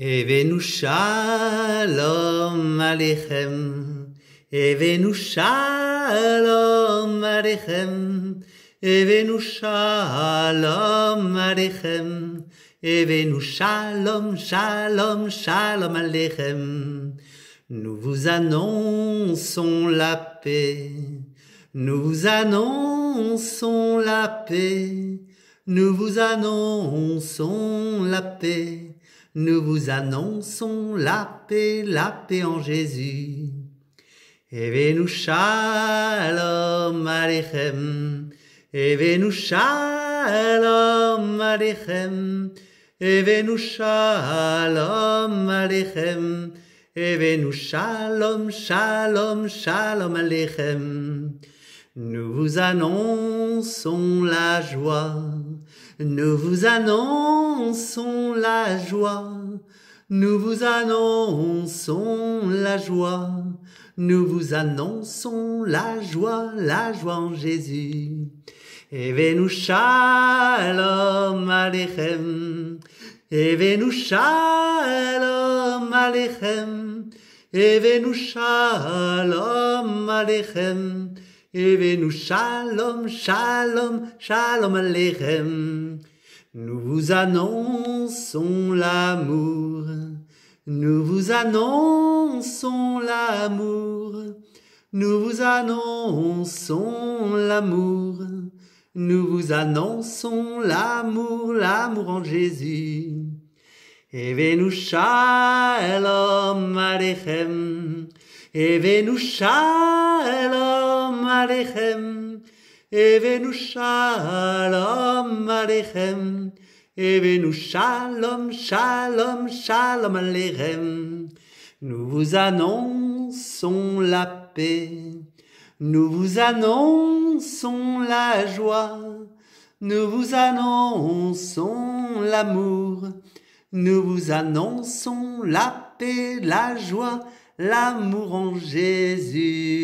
Evenu shalom alechem, Evenu shalom alechem, Evenu shalom alechem, Evenu shalom, shalom, shalom alechem. Nous vous annonçons la paix, nous vous annonçons la paix, nous vous annonçons la paix nous vous annonçons la paix, la paix en Jésus. Evenu shalom alechem, Evenu shalom alechem, Evenu shalom Evenu shalom, shalom, shalom alechem. Nous vous annonçons la joie, nous vous annonçons la joie, nous vous annonçons la joie, nous vous annonçons la joie, la joie en Jésus. Evenu shalom alechem, Evenu shalom alechem, Evenu shalom alechem, Eve nous shalom, shalom, shalom alechem. Nous vous annonçons l'amour. Nous vous annonçons l'amour. Nous vous annonçons l'amour. Nous vous annonçons l'amour, l'amour en Jésus. Eve nous shalom alechem. Eve nous shalom Shalom, Shalom, Shalom Nous vous annonçons la paix, nous vous annonçons la joie, nous vous annonçons l'amour, nous vous annonçons la paix, la joie, l'amour en Jésus.